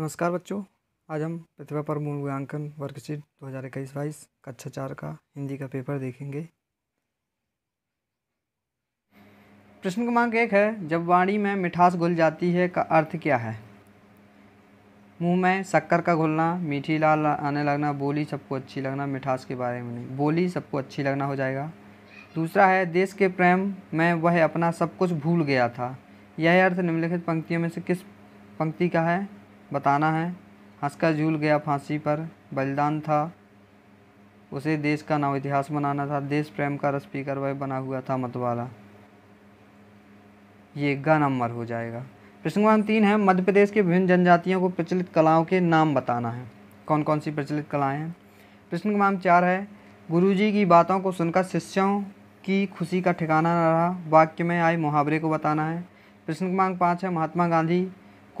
नमस्कार बच्चों आज हम प्रतिभा पर मूल्यांकन वर्कशीट दो हज़ार इक्कीस बाईस कक्षा चार का हिंदी का पेपर देखेंगे प्रश्न क्रमांक एक है जब वाणी में मिठास घुल जाती है का अर्थ क्या है मुंह में शक्कर का घुलना मीठी लाल आने लगना बोली सबको अच्छी लगना मिठास के बारे में नहीं बोली सबको अच्छी लगना हो जाएगा दूसरा है देश के प्रेम में वह अपना सब कुछ भूल गया था यह अर्थ निम्नलिखित पंक्तियों में से किस पंक्ति का है बताना है हंसकर झूल गया फांसी पर बलिदान था उसे देश का नव इतिहास बनाना था देश प्रेम का रस वह बना हुआ था मतवाला ये ग नंबर हो जाएगा प्रश्न क्रमांक तीन है मध्य प्रदेश के विभिन्न जनजातियों को प्रचलित कलाओं के नाम बताना है कौन कौन सी प्रचलित कलाएं हैं प्रश्न क्रमांक चार है गुरुजी की बातों को सुनकर शिष्यों की खुशी का ठिकाना न रहा वाक्य में आए मुहावरे को बताना है प्रश्न क्रमांक पाँच है महात्मा गांधी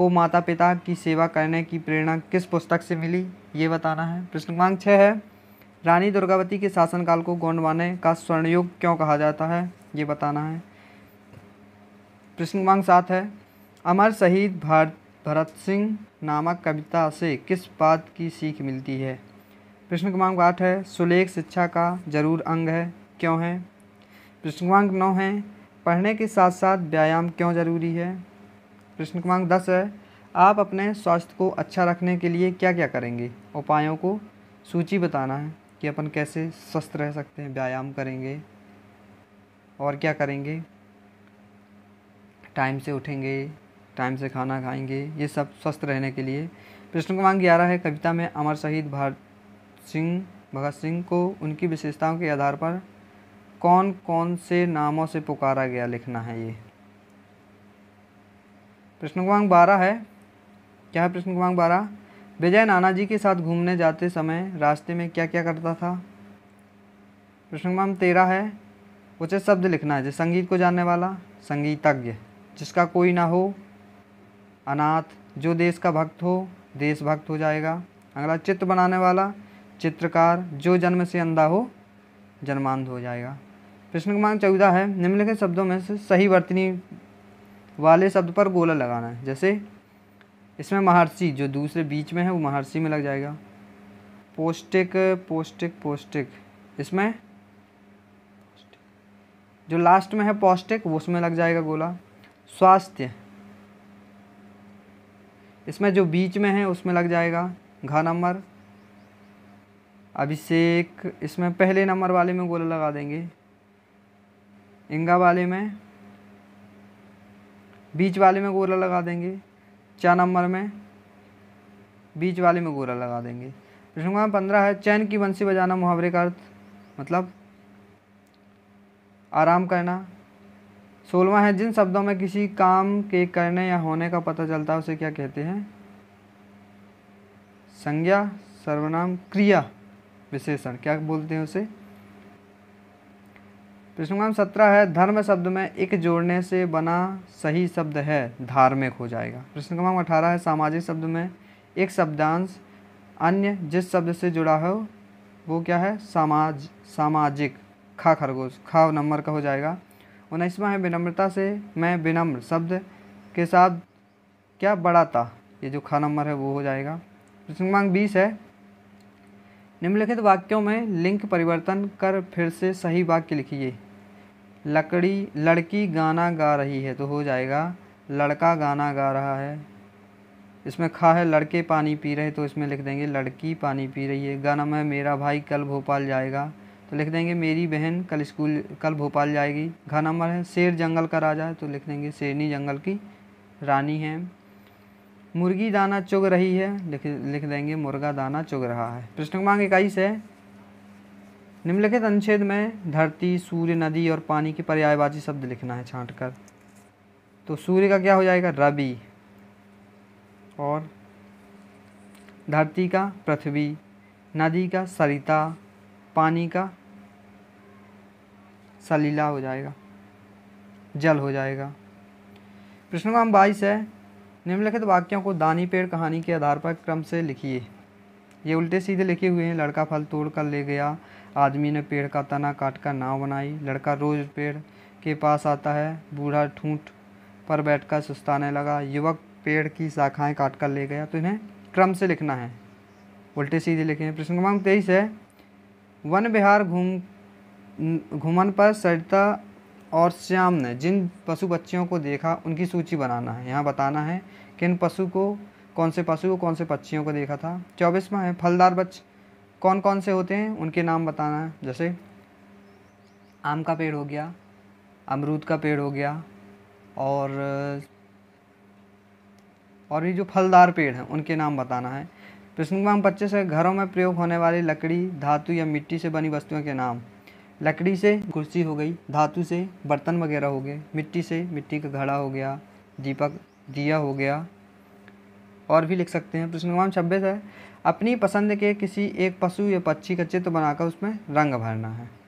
आपको माता पिता की सेवा करने की प्रेरणा किस पुस्तक से मिली ये बताना है प्रश्न क्रमांक छः है रानी दुर्गावती के शासनकाल को गोंडवाने का स्वर्णयुग क्यों कहा जाता है ये बताना है प्रश्न क्रमांक सात है अमर शहीद भारत भरत सिंह नामक कविता से किस बात की सीख मिलती है प्रश्न क्रमांक आठ है सुलेख शिक्षा का जरूर अंग है क्यों है प्रश्न क्रमांक नौ है पढ़ने के साथ साथ व्यायाम क्यों जरूरी है प्रश्न क्रमांक दस है आप अपने स्वास्थ्य को अच्छा रखने के लिए क्या क्या करेंगे उपायों को सूची बताना है कि अपन कैसे स्वस्थ रह सकते हैं व्यायाम करेंगे और क्या करेंगे टाइम से उठेंगे टाइम से खाना खाएंगे ये सब स्वस्थ रहने के लिए प्रश्न क्रमांक ग्यारह है कविता में अमर शहीद भारत सिंह भगत सिंह को उनकी विशेषताओं के आधार पर कौन कौन से नामों से पुकारा गया लिखना है ये प्रश्न क्रमांक बारह है क्या है प्रश्न क्रमांक बारह विजय नाना जी के साथ घूमने जाते समय रास्ते में क्या क्या करता था प्रश्न क्रमांक तेरह है उचित शब्द लिखना है जैसे संगीत को जानने वाला संगीतज्ञ जिसका कोई ना हो अनाथ जो देश का भक्त हो देशभक्त हो जाएगा अगला चित्र बनाने वाला चित्रकार जो जन्म से अंधा हो जन्मांध हो जाएगा प्रश्न क्रमांक चौदह है निम्नलिखित शब्दों में से सही वर्तनी वाले शब्द पर गोला लगाना है जैसे इसमें महर्षि जो दूसरे बीच में है वो महर्षि में लग जाएगा पौष्टिक पौष्टिक पौष्टिक इसमें जो लास्ट में है पौष्टिक वो उसमें लग जाएगा गोला स्वास्थ्य इसमें जो बीच में है उसमें लग जाएगा घा नंबर अभिषेक इसमें पहले नंबर वाले में गोला लगा देंगे इंगा वाले में बीच वाले में गोला लगा देंगे चार नंबर में बीच वाले में गोला लगा देंगे प्रश्न क्रमांक पंद्रह है चैन की बंसी बजाना मुहावरे का अर्थ मतलब आराम करना सोलवा है जिन शब्दों में किसी काम के करने या होने का पता चलता है उसे क्या कहते हैं संज्ञा सर्वनाम क्रिया विशेषण क्या बोलते हैं उसे प्रश्न क्रमांक सत्रह है धर्म शब्द में एक जोड़ने से बना सही शब्द है धार्मिक हो जाएगा प्रश्न क्रमांक अठारह है सामाजिक शब्द में एक शब्दांश अन्य जिस शब्द से जुड़ा हो वो क्या है समाज सामाजिक खा खरगोश खा नंबर का हो जाएगा उन्नीसवा है विनम्रता से मैं विनम्र शब्द के साथ क्या बड़ा था ये जो खा नंबर है वो हो जाएगा प्रश्न क्रमांक बीस है निम्नलिखित वाक्यों में लिंग परिवर्तन कर फिर से सही वाक्य लिखिए लकड़ी लड़की गाना गा रही है तो हो जाएगा लड़का गाना गा रहा है इसमें खा है लड़के पानी पी रहे तो इसमें लिख देंगे लड़की पानी पी रही है गाना में मेरा भाई कल भोपाल जाएगा तो लिख देंगे मेरी बहन कल स्कूल कल भोपाल जाएगी घा नंबर है शेर जंगल का राजा है तो लिख देंगे शेरनी जंगल की रानी है मुर्गी दाना चुग रही है लिख लिख देंगे मुर्गा दाना चुग रहा है प्रश्न क्रमांक इक्कीस है निम्नलिखित अनुच्छेद में धरती सूर्य नदी और पानी के पर्यायवाची शब्द लिखना है छाँट कर तो सूर्य का क्या हो जाएगा रवि और धरती का पृथ्वी नदी का सरिता पानी का सलीला हो जाएगा जल हो जाएगा प्रश्न क्रमांक बाईस है निम्नलिखित वाक्यों को दानी पेड़ कहानी के आधार पर क्रम से लिखिए ये उल्टे सीधे लिखे हुए हैं लड़का फल तोड़ कर ले गया आदमी ने पेड़ का तना काट कर नाव बनाई लड़का रोज़ पेड़ के पास आता है बूढ़ा ठूंठ पर बैठकर सुस्ताने लगा युवक पेड़ की शाखाएं काट कर ले गया तो इन्हें क्रम से लिखना है उल्टे सीधे लिखे हैं प्रश्न क्रमांक तेईस है वन बिहार घूम घुमन पर सरिता और श्याम ने जिन पशु बच्चियों को देखा उनकी सूची बनाना है यहाँ बताना है किन पशु को कौन से पशु को कौन से पक्षियों को देखा था चौबीसवा है फलदार बच्चे कौन कौन से होते हैं उनके नाम बताना है जैसे आम का पेड़ हो गया अमरूद का पेड़ हो गया और और ये जो फलदार पेड़ हैं उनके नाम बताना है प्रश्न क्रमांक पच्चीस है घरों में प्रयोग होने वाली लकड़ी धातु या मिट्टी से बनी वस्तुओं के नाम लकड़ी से कुर्सी हो गई धातु से बर्तन वगैरह हो गए मिट्टी से मिट्टी का घड़ा हो गया दीपक दिया हो गया और भी लिख सकते हैं प्रश्न क्रमांक छब्बीस है अपनी पसंद के किसी एक पशु या पक्षी का चित्र बनाकर उसमें रंग भरना है